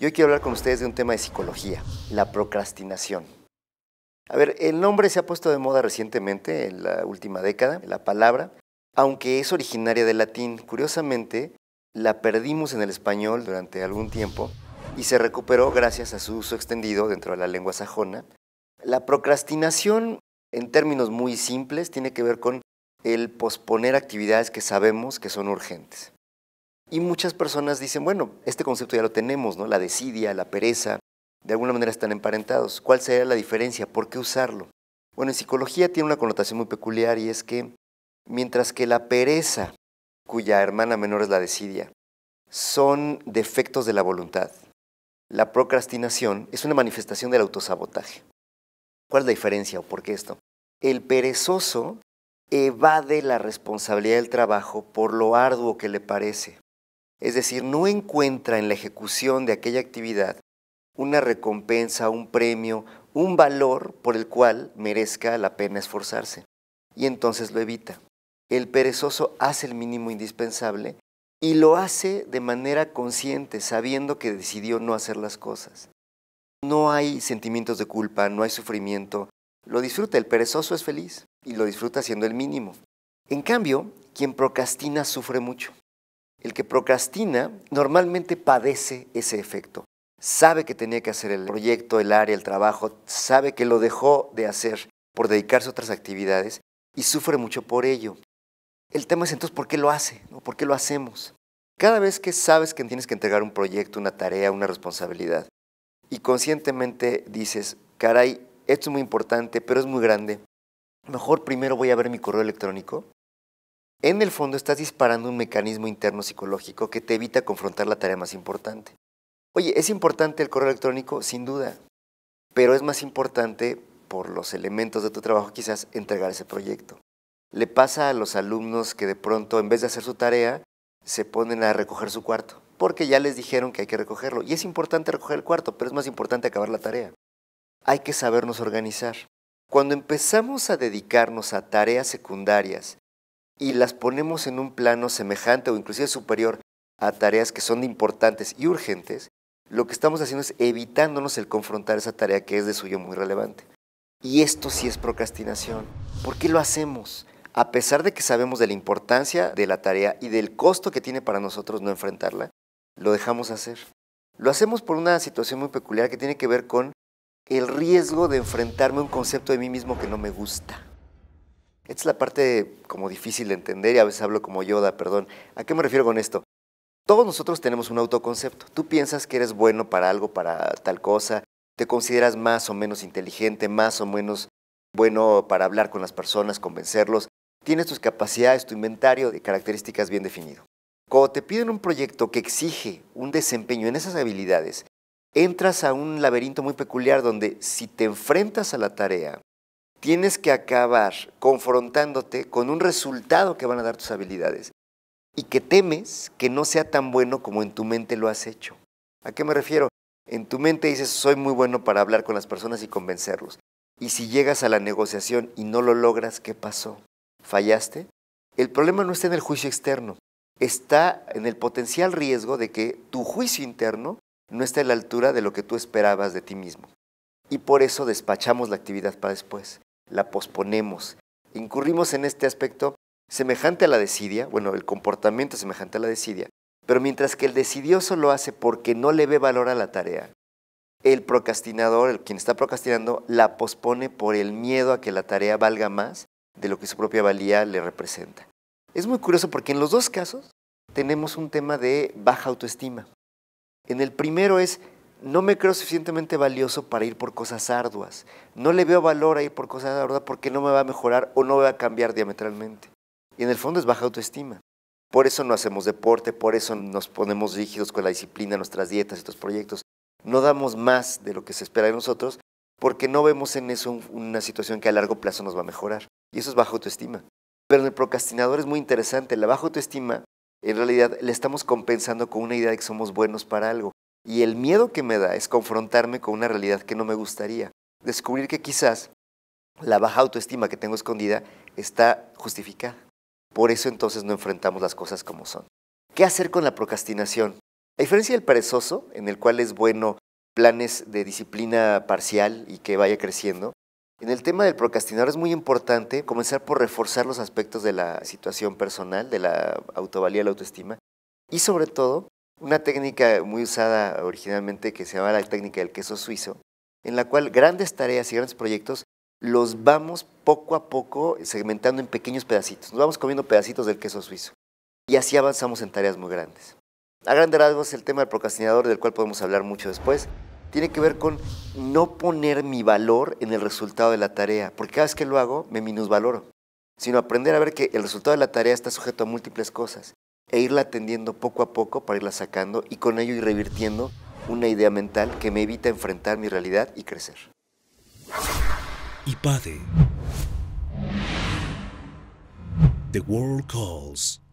Yo quiero hablar con ustedes de un tema de psicología, la procrastinación. A ver, el nombre se ha puesto de moda recientemente, en la última década, la palabra, aunque es originaria del latín. Curiosamente, la perdimos en el español durante algún tiempo y se recuperó gracias a su uso extendido dentro de la lengua sajona. La procrastinación, en términos muy simples, tiene que ver con el posponer actividades que sabemos que son urgentes. Y muchas personas dicen, bueno, este concepto ya lo tenemos, ¿no? La desidia, la pereza, de alguna manera están emparentados. ¿Cuál sería la diferencia? ¿Por qué usarlo? Bueno, en psicología tiene una connotación muy peculiar y es que mientras que la pereza, cuya hermana menor es la desidia, son defectos de la voluntad, la procrastinación es una manifestación del autosabotaje. ¿Cuál es la diferencia o por qué esto? El perezoso evade la responsabilidad del trabajo por lo arduo que le parece. Es decir, no encuentra en la ejecución de aquella actividad una recompensa, un premio, un valor por el cual merezca la pena esforzarse. Y entonces lo evita. El perezoso hace el mínimo indispensable y lo hace de manera consciente, sabiendo que decidió no hacer las cosas. No hay sentimientos de culpa, no hay sufrimiento. Lo disfruta, el perezoso es feliz y lo disfruta haciendo el mínimo. En cambio, quien procrastina sufre mucho. El que procrastina normalmente padece ese efecto. Sabe que tenía que hacer el proyecto, el área, el trabajo, sabe que lo dejó de hacer por dedicarse a otras actividades y sufre mucho por ello. El tema es entonces por qué lo hace, por qué lo hacemos. Cada vez que sabes que tienes que entregar un proyecto, una tarea, una responsabilidad, y conscientemente dices, caray, esto es muy importante, pero es muy grande, mejor primero voy a ver mi correo electrónico en el fondo estás disparando un mecanismo interno psicológico que te evita confrontar la tarea más importante. Oye, ¿es importante el correo electrónico? Sin duda, pero es más importante, por los elementos de tu trabajo quizás, entregar ese proyecto. Le pasa a los alumnos que de pronto, en vez de hacer su tarea, se ponen a recoger su cuarto, porque ya les dijeron que hay que recogerlo. Y es importante recoger el cuarto, pero es más importante acabar la tarea. Hay que sabernos organizar. Cuando empezamos a dedicarnos a tareas secundarias y las ponemos en un plano semejante o inclusive superior a tareas que son importantes y urgentes, lo que estamos haciendo es evitándonos el confrontar esa tarea que es de suyo muy relevante. Y esto sí es procrastinación. ¿Por qué lo hacemos? A pesar de que sabemos de la importancia de la tarea y del costo que tiene para nosotros no enfrentarla, lo dejamos hacer. Lo hacemos por una situación muy peculiar que tiene que ver con el riesgo de enfrentarme a un concepto de mí mismo que no me gusta. Esta es la parte como difícil de entender y a veces hablo como Yoda, perdón. ¿A qué me refiero con esto? Todos nosotros tenemos un autoconcepto. Tú piensas que eres bueno para algo, para tal cosa, te consideras más o menos inteligente, más o menos bueno para hablar con las personas, convencerlos. Tienes tus capacidades, tu inventario de características bien definido. Cuando te piden un proyecto que exige un desempeño en esas habilidades, entras a un laberinto muy peculiar donde si te enfrentas a la tarea tienes que acabar confrontándote con un resultado que van a dar tus habilidades y que temes que no sea tan bueno como en tu mente lo has hecho. ¿A qué me refiero? En tu mente dices, soy muy bueno para hablar con las personas y convencerlos. Y si llegas a la negociación y no lo logras, ¿qué pasó? ¿Fallaste? El problema no está en el juicio externo, está en el potencial riesgo de que tu juicio interno no esté a la altura de lo que tú esperabas de ti mismo. Y por eso despachamos la actividad para después la posponemos. Incurrimos en este aspecto semejante a la desidia, bueno, el comportamiento semejante a la desidia, pero mientras que el decidioso lo hace porque no le ve valor a la tarea, el procrastinador, el quien está procrastinando, la pospone por el miedo a que la tarea valga más de lo que su propia valía le representa. Es muy curioso porque en los dos casos tenemos un tema de baja autoestima. En el primero es no me creo suficientemente valioso para ir por cosas arduas. No le veo valor a ir por cosas arduas porque no me va a mejorar o no me va a cambiar diametralmente. Y en el fondo es baja autoestima. Por eso no hacemos deporte, por eso nos ponemos rígidos con la disciplina, nuestras dietas, estos proyectos. No damos más de lo que se espera de nosotros porque no vemos en eso una situación que a largo plazo nos va a mejorar. Y eso es baja autoestima. Pero en el procrastinador es muy interesante. La baja autoestima, en realidad, la estamos compensando con una idea de que somos buenos para algo. Y el miedo que me da es confrontarme con una realidad que no me gustaría. Descubrir que quizás la baja autoestima que tengo escondida está justificada. Por eso entonces no enfrentamos las cosas como son. ¿Qué hacer con la procrastinación? A diferencia del perezoso, en el cual es bueno planes de disciplina parcial y que vaya creciendo, en el tema del procrastinar es muy importante comenzar por reforzar los aspectos de la situación personal, de la autovalía, la autoestima, y sobre todo una técnica muy usada originalmente que se llama la técnica del queso suizo, en la cual grandes tareas y grandes proyectos los vamos poco a poco segmentando en pequeños pedacitos. Nos vamos comiendo pedacitos del queso suizo y así avanzamos en tareas muy grandes. A grandes rasgos, el tema del procrastinador, del cual podemos hablar mucho después, tiene que ver con no poner mi valor en el resultado de la tarea, porque cada vez que lo hago me minusvaloro, sino aprender a ver que el resultado de la tarea está sujeto a múltiples cosas e irla atendiendo poco a poco para irla sacando y con ello ir revirtiendo una idea mental que me evita enfrentar mi realidad y crecer. The World Calls.